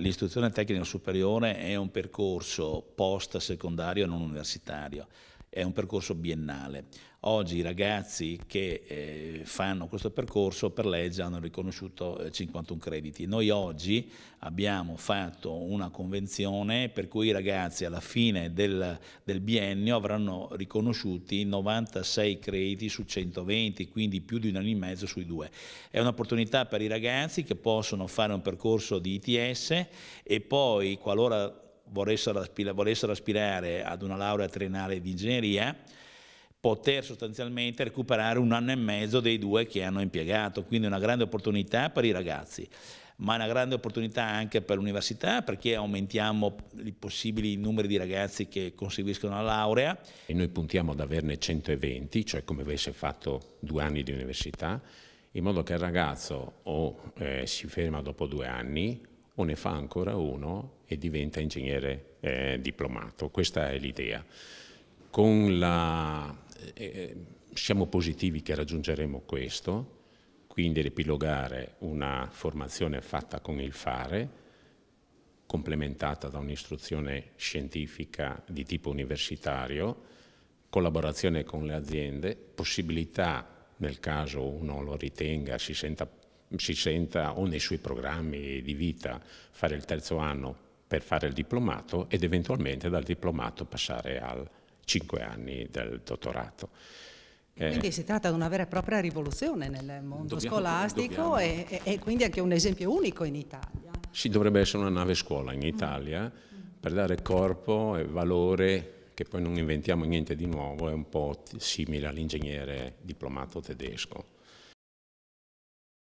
L'istruzione tecnica superiore è un percorso post secondario non universitario è un percorso biennale. Oggi i ragazzi che eh, fanno questo percorso per legge hanno riconosciuto eh, 51 crediti. Noi oggi abbiamo fatto una convenzione per cui i ragazzi alla fine del, del biennio avranno riconosciuti 96 crediti su 120, quindi più di un anno e mezzo sui due. È un'opportunità per i ragazzi che possono fare un percorso di ITS e poi qualora volessero, volessero aspirare ad una laurea triennale di ingegneria, poter sostanzialmente recuperare un anno e mezzo dei due che hanno impiegato, quindi una grande opportunità per i ragazzi, ma una grande opportunità anche per l'università perché aumentiamo i possibili numeri di ragazzi che conseguiscono la laurea. E noi puntiamo ad averne 120, cioè come avesse fatto due anni di università, in modo che il ragazzo o eh, si ferma dopo due anni o ne fa ancora uno e diventa ingegnere eh, diplomato. Questa è l'idea. Eh, eh, siamo positivi che raggiungeremo questo, quindi riepilogare una formazione fatta con il fare, complementata da un'istruzione scientifica di tipo universitario, collaborazione con le aziende, possibilità, nel caso uno lo ritenga, si senta si senta o nei suoi programmi di vita fare il terzo anno per fare il diplomato ed eventualmente dal diplomato passare al cinque anni del dottorato. Eh, quindi si tratta di una vera e propria rivoluzione nel mondo dobbiamo, scolastico dobbiamo. E, e, quindi anche un esempio unico in Italia. Si dovrebbe essere una nave scuola in Italia per dare corpo e valore che poi non inventiamo niente di nuovo, è un po' simile all'ingegnere diplomato tedesco.